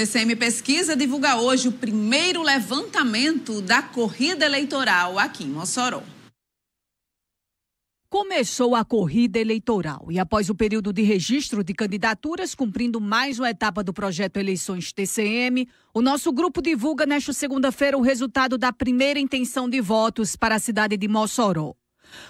TCM Pesquisa divulga hoje o primeiro levantamento da corrida eleitoral aqui em Mossoró. Começou a corrida eleitoral e, após o período de registro de candidaturas, cumprindo mais uma etapa do projeto Eleições TCM, o nosso grupo divulga nesta segunda-feira o resultado da primeira intenção de votos para a cidade de Mossoró.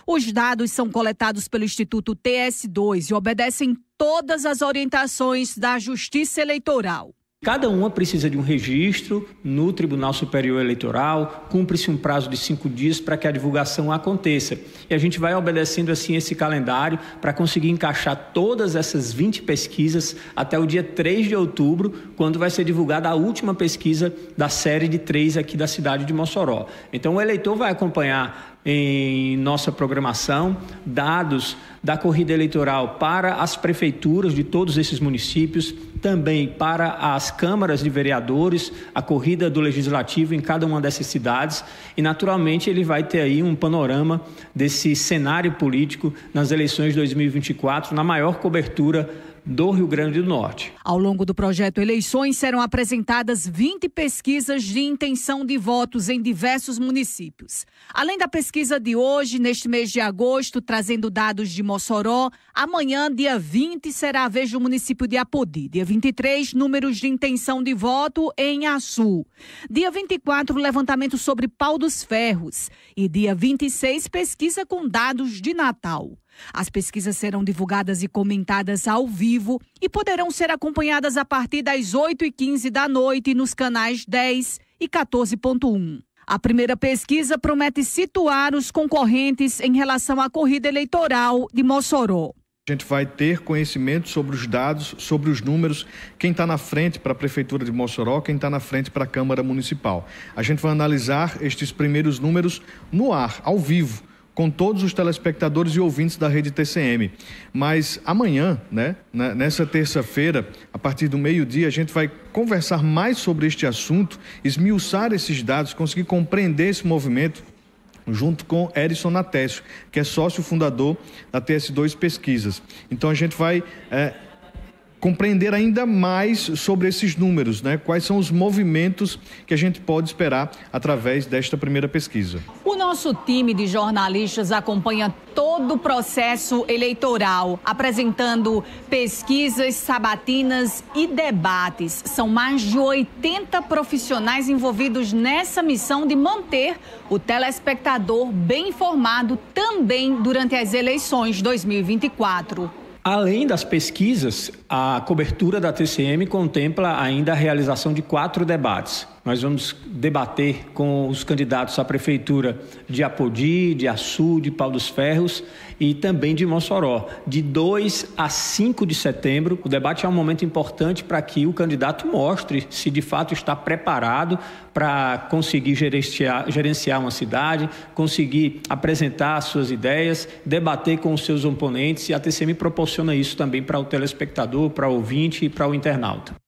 Os dados são coletados pelo Instituto TS2 e obedecem todas as orientações da Justiça Eleitoral. Cada uma precisa de um registro no Tribunal Superior Eleitoral, cumpre-se um prazo de cinco dias para que a divulgação aconteça. E a gente vai obedecendo assim esse calendário para conseguir encaixar todas essas 20 pesquisas até o dia 3 de outubro, quando vai ser divulgada a última pesquisa da série de três aqui da cidade de Mossoró. Então o eleitor vai acompanhar em nossa programação dados da corrida eleitoral para as prefeituras de todos esses municípios, também para as câmaras de vereadores, a corrida do legislativo em cada uma dessas cidades e naturalmente ele vai ter aí um panorama desse cenário político nas eleições de 2024 na maior cobertura do Rio Grande do Norte. Ao longo do projeto Eleições serão apresentadas 20 pesquisas de intenção de votos em diversos municípios. Além da pesquisa de hoje, neste mês de agosto, trazendo dados de Mossoró, amanhã, dia 20, será a vez do município de Apodi. Dia 23, números de intenção de voto em Açu. Dia 24, levantamento sobre Pau dos Ferros. E dia 26, pesquisa com dados de Natal. As pesquisas serão divulgadas e comentadas ao vivo e poderão ser acompanhadas a partir das 8h15 da noite nos canais 10 e 14.1. A primeira pesquisa promete situar os concorrentes em relação à corrida eleitoral de Mossoró. A gente vai ter conhecimento sobre os dados, sobre os números, quem está na frente para a Prefeitura de Mossoró, quem está na frente para a Câmara Municipal. A gente vai analisar estes primeiros números no ar, ao vivo com todos os telespectadores e ouvintes da rede TCM. Mas amanhã, né, né, nessa terça-feira, a partir do meio-dia, a gente vai conversar mais sobre este assunto, esmiuçar esses dados, conseguir compreender esse movimento junto com Erison Natécio, que é sócio fundador da TS2 Pesquisas. Então a gente vai é, compreender ainda mais sobre esses números, né? Quais são os movimentos que a gente pode esperar através desta primeira pesquisa? O nosso time de jornalistas acompanha todo o processo eleitoral, apresentando pesquisas, sabatinas e debates. São mais de 80 profissionais envolvidos nessa missão de manter o telespectador bem informado também durante as eleições 2024. Além das pesquisas, a cobertura da TCM contempla ainda a realização de quatro debates, nós vamos debater com os candidatos à prefeitura de Apodi, de Açu, de Pau dos Ferros e também de Mossoró. De 2 a 5 de setembro, o debate é um momento importante para que o candidato mostre se de fato está preparado para conseguir gerenciar, gerenciar uma cidade, conseguir apresentar suas ideias, debater com os seus oponentes e a TCM proporciona isso também para o telespectador, para o ouvinte e para o internauta.